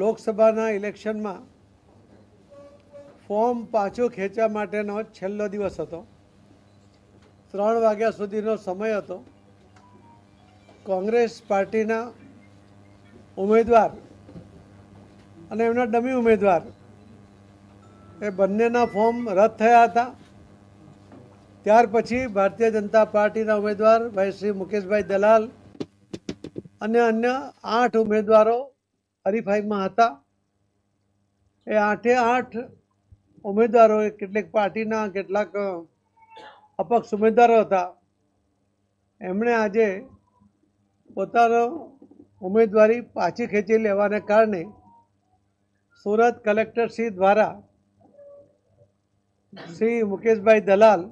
લોકસભાના ઇલેક્શનમાં ફોર્મ પાછું ખેંચવા માટેનો છેલ્લો દિવસ હતો ત્રણ વાગ્યા સુધીનો સમય હતો કોંગ્રેસ પાર્ટીના ઉમેદવાર અને એમના ડમી ઉમેદવાર એ બંનેના ફોર્મ રદ થયા હતા ત્યાર પછી ભારતીય જનતા પાર્ટીના ઉમેદવાર ભાઈ શ્રી મુકેશભાઈ દલાલ અને અન્ય આઠ ઉમેદવારો હરીફાઈમાં હતા એ આઠે આઠ ઉમેદવારોએ કેટલીક પાર્ટીના કેટલાક અપક્ષ ઉમેદવારો હતા એમણે આજે પોતાનો ઉમેદવારી પાછી ખેંચી લેવાને કારણે સુરત કલેક્ટરશ્રી દ્વારા શ્રી મુકેશભાઈ દલાલ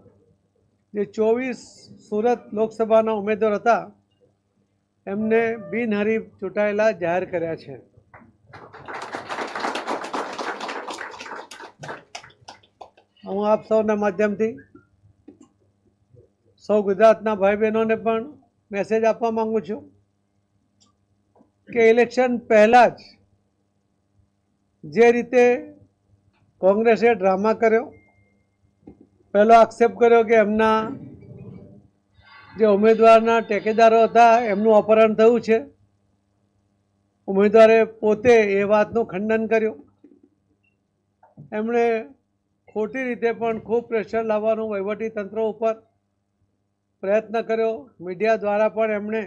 જે ચોવીસ સુરત લોકસભાના ઉમેદવાર હતા એમને બિનહરીફ ચૂંટાયેલા જાહેર કર્યા છે હું આપ સૌના માધ્યમથી સૌ ગુજરાતના ભાઈ બહેનોને પણ મેસેજ આપવા માગું છું કે ઇલેક્શન પહેલાં જ જે રીતે કોંગ્રેસે ડ્રામા કર્યો પહેલો આક્ષેપ કર્યો કે એમના જે ઉમેદવારના ટેકેદારો હતા એમનું અપહરણ થયું છે ઉમેદવારે પોતે એ વાતનું ખંડન કર્યું એમણે ખોટી રીતે પણ ખૂબ પ્રેશર લાવવાનું વહીવટી તંત્ર ઉપર પ્રયત્ન કર્યો મીડિયા દ્વારા પણ એમણે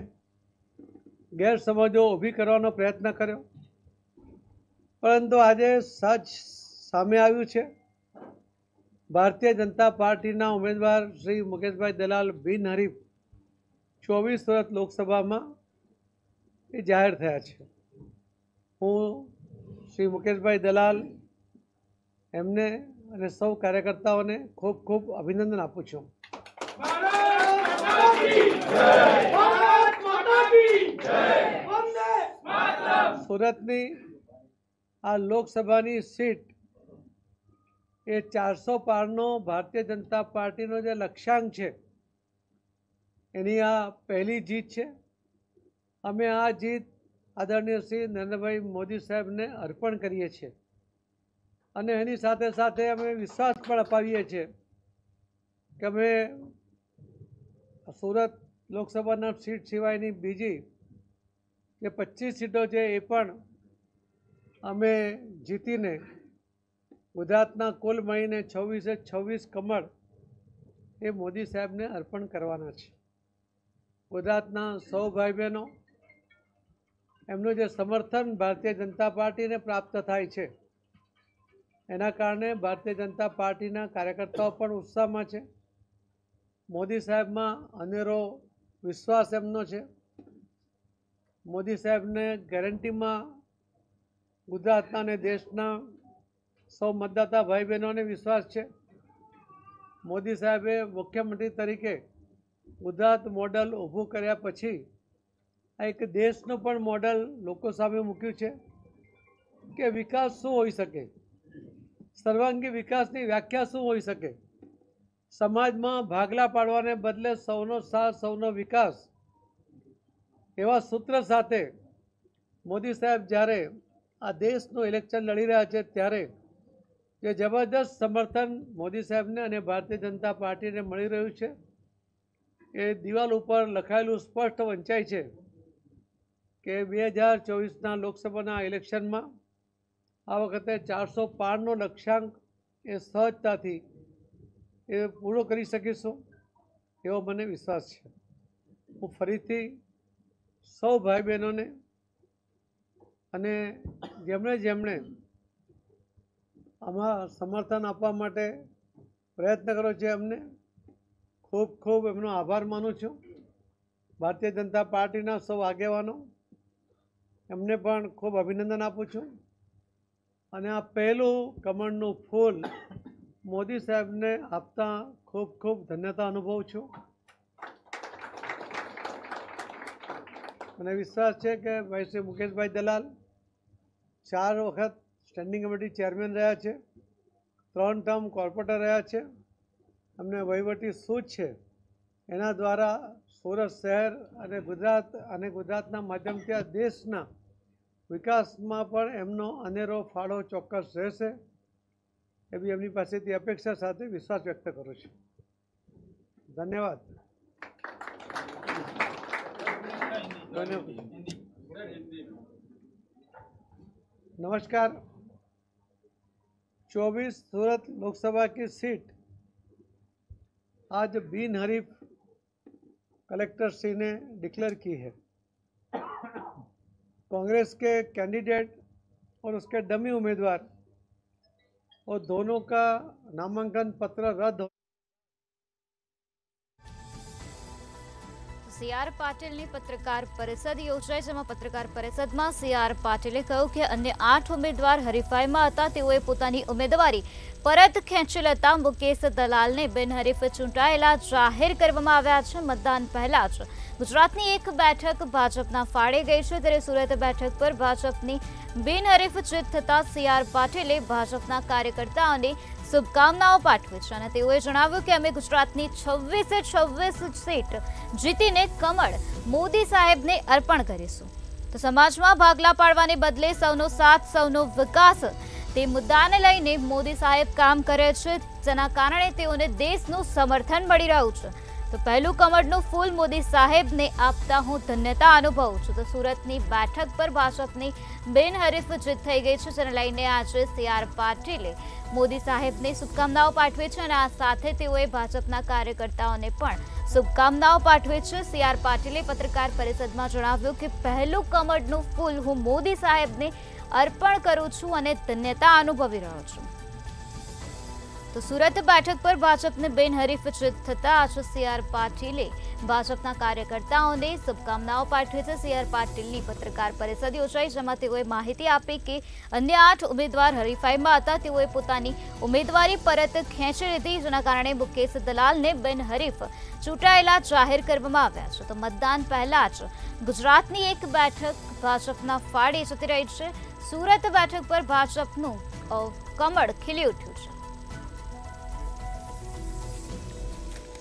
ગેરસમજો ઊભી કરવાનો પ્રયત્ન કર્યો પરંતુ આજે સચ સામે આવ્યું છે ભારતીય જનતા પાર્ટીના ઉમેદવાર શ્રી મુકેશભાઈ દલાલ બિનહરીફ ચોવીસ સુરત લોકસભામાં એ જાહેર થયા છે હું શ્રી મુકેશભાઈ દલાલ એમને અને સૌ કાર્યકર્તાઓને ખૂબ ખૂબ અભિનંદન આપું છું સુરતની આ લોકસભાની સીટ એ ચારસો પારનો ભારતીય જનતા પાર્ટીનો જે લક્ષ્યાંક છે એની આ પહેલી જીત છે અમે આ જીત આદરણીય શ્રી નરેન્દ્રભાઈ મોદી સાહેબને અર્પણ કરીએ છીએ અને એની સાથે સાથે અમે વિશ્વાસ પણ અપાવીએ છીએ કે અમે સુરત લોકસભાના સીટ સિવાયની બીજી જે પચીસ સીટો છે એ પણ અમે જીતીને ગુજરાતના કુલ મહિને છવ્વીસે છવ્વીસ કમળ એ મોદી સાહેબને અર્પણ કરવાના છે ગુજરાતના સૌ ભાઈ બહેનો એમનું જે સમર્થન ભારતીય જનતા પાર્ટીને પ્રાપ્ત થાય છે એના કારણે ભારતીય જનતા પાર્ટીના કાર્યકર્તાઓ પણ ઉત્સાહમાં છે મોદી સાહેબમાં અનેરો વિશ્વાસ એમનો છે મોદી સાહેબને ગેરંટીમાં ગુજરાતના અને દેશના સૌ મતદાતા ભાઈ બહેનોને વિશ્વાસ છે મોદી સાહેબે મુખ્યમંત્રી તરીકે ગુજરાત મોડલ ઊભું કર્યા પછી આ એક દેશનું પણ મોડલ લોકો સામે મૂક્યું છે કે વિકાસ શું હોઈ શકે સર્વાંગી વિકાસની વ્યાખ્યા શું હોઈ શકે સમાજમાં ભાગલા પાડવાને બદલે સૌનો સાથ સૌનો વિકાસ એવા સૂત્ર સાથે મોદી સાહેબ જ્યારે આ દેશનું ઇલેક્શન લડી રહ્યા છે ત્યારે જે જબરદસ્ત સમર્થન મોદી સાહેબને અને ભારતીય જનતા પાર્ટીને મળી રહ્યું છે એ દિવાલ ઉપર લખાયેલું સ્પષ્ટ વંચાય છે કે બે હજાર ચોવીસના લોકસભાના ઇલેક્શનમાં આ વખતે ચારસો પારનો લક્ષ્યાંક એ સહજતાથી એ પૂરો કરી શકીશું એવો મને વિશ્વાસ છે હું ફરીથી સૌ ભાઈ બહેનોને અને જેમણે જેમણે આમાં સમર્થન આપવા માટે પ્રયત્ન કર્યો છે એમને ખૂબ ખૂબ એમનો આભાર માનું છું ભારતીય જનતા પાર્ટીના સૌ આગેવાનો એમને પણ ખૂબ અભિનંદન આપું છું અને આ પહેલું કમળનું ફૂલ મોદી સાહેબને આપતા ખૂબ ખૂબ ધન્યતા અનુભવું છું મને વિશ્વાસ છે કે ભાઈ શ્રી મુકેશભાઈ દલાલ ચાર વખત સ્ટેન્ડિંગ કમિટી ચેરમેન રહ્યા છે ત્રણ ટર્મ કોર્પોરેટર રહ્યા છે અમને વહીવટી સૂચ છે એના દ્વારા સુરત શહેર અને ગુજરાત અને ગુજરાતના માધ્યમથી આ દેશના विकास में एम अनेरो फाड़ो चौक्स रहे भी एमनी पास की अपेक्षा साथ विश्वास व्यक्त करूँ धन्यवाद नमस्कार चौबीस सूरत लोकसभा की सीट आज बिन हरीफ कलेक्टर सिंह ने डिक्लेयर की है कांग्रेस के कैंडिडेट और उसके डमी उम्मीदवार और दोनों का नामांकन पत्र रद्द સી આર પાટીલની પત્રકાર પરિષદ યોજાઈ જેમાં પત્રકાર પરિષદમાં સી આર પાટીલે કહ્યું કે અન્ય આઠ ઉમેદવાર હરીફાઈમાં હતા તેઓએ પોતાની ઉમેદવારી પરત ખેંચી લેતા મુકેશ દલાલને બિનહરીફ ચૂંટાયેલા જાહેર કરવામાં આવ્યા છે મતદાન પહેલા જ ગુજરાતની એક બેઠક ભાજપના ફાળે ગઈ છે ત્યારે સુરત બેઠક પર ભાજપની બિનહરીફ જીત થતા સી આર પાટીલે ભાજપના કાર્યકર્તાઓને શુભકામનાઓ પાઠવી છે અને તેઓએ જણાવ્યું કે અમે ગુજરાતની છવ્વીસે છવ્વીસ સીટ જીતીને કમળ મોદી સાહેબને અર્પણ કરીશું તો સમાજમાં ભાગલા પાડવાને બદલે સૌનો સાથ સૌનો વિકાસ તે મુદ્દાને લઈને મોદી સાહેબ કામ કરે છે જેના કારણે તેઓને દેશનું સમર્થન મળી રહ્યું છે તો પહેલું કમળનું ફૂલ મોદી સાહેબને આપતા હું ધન્યતા અનુભવું છું તો સુરતની બેઠક પર ભાજપની બિનહરીફ જીત થઈ ગઈ છે જેને લઈને આજે સી આર પાટીલે મોદી સાહેબને શુભકામનાઓ પાઠવી છે અને આ સાથે તેઓએ ભાજપના કાર્યકર્તાઓને પણ શુભકામનાઓ પાઠવી છે સી આર પાટીલે પત્રકાર પરિષદમાં જણાવ્યું કે પહેલું કમળનું ફૂલ હું મોદી સાહેબને અર્પણ કરું છું અને ધન્યતા અનુભવી રહ્યો છું તો સુરત બેઠક પર ભાજપને બિનહરીફ જીત થતા આજે સી આર પાટીલે ભાજપના કાર્યકર્તાઓને શુભકામનાઓ પાઠવી છે સી આર પાટીલની પત્રકાર પરિષદ યોજાઈ જેમાં તેઓએ માહિતી આપી કે અન્ય આઠ ઉમેદવાર હરીફાઈમાં હતા તેઓએ પોતાની ઉમેદવારી પરત ખેંચી લીધી જેના કારણે મુકેશ દલાલને બિનહરીફ ચૂંટાયેલા જાહેર કરવામાં આવ્યા છે તો મતદાન પહેલા જ ગુજરાતની એક બેઠક ભાજપના ફાળે જતી રહી છે સુરત બેઠક પર ભાજપનું કમળ ખીલી ઉઠ્યું છે